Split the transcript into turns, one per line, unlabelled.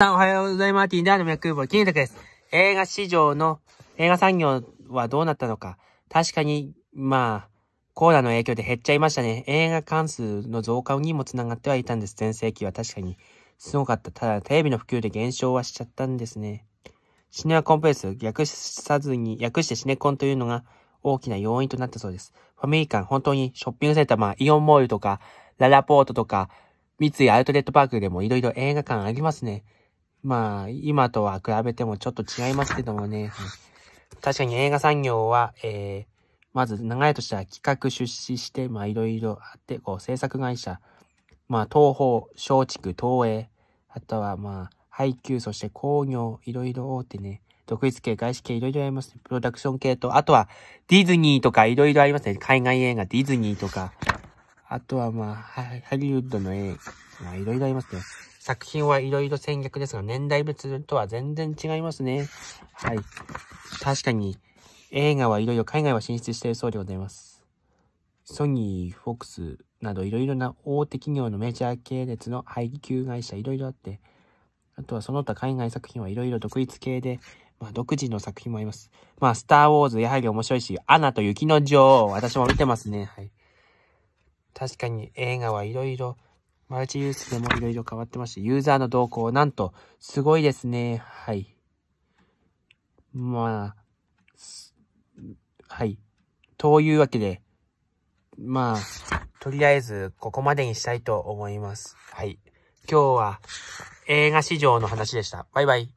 さんおはようございます。ティンダーの脈空ン金拓です。映画市場の映画産業はどうなったのか。確かに、まあ、コーラの影響で減っちゃいましたね。映画関数の増加にもつながってはいたんです。全盛期は確かに。すごかった。ただ、テレビの普及で減少はしちゃったんですね。シネアコンプレス、略さずに、略してシネコンというのが大きな要因となったそうです。ファミリー館、本当にショッピングセンター、まあ、イオンモールとか、ララポートとか、三井アウトレットパークでもいろいろ映画館ありますね。まあ、今とは比べてもちょっと違いますけどもね。はい、確かに映画産業は、えー、まず流れとしては企画出資して、まあいろいろあって、こう制作会社、まあ東宝、松竹、東映、あとはまあ配給、そして工業、いろいろ大手ね。独立系、外資系、いろいろありますね。プロダクション系と、あとはディズニーとかいろいろありますね。海外映画、ディズニーとか。あとはまあ、ハリウッドの映画、まあいろいろありますね。作品はいろいろ戦略ですが、年代別とは全然違いますね。はい。確かに、映画はいろいろ海外は進出しているそうでございます。ソニー、フォックスなどいろいろな大手企業のメジャー系列の配給会社いろいろあって、あとはその他海外作品はいろいろ独立系で、まあ独自の作品もあります。まあ、スターウォーズやはり面白いし、アナと雪の女王、私も見てますね。はい。確かに映画はいろいろマルチユースでもいろいろ変わってまして、ユーザーの動向、なんと、すごいですね。はい。まあ、はい。というわけで、まあ、とりあえず、ここまでにしたいと思います。はい。今日は、映画史上の話でした。バイバイ。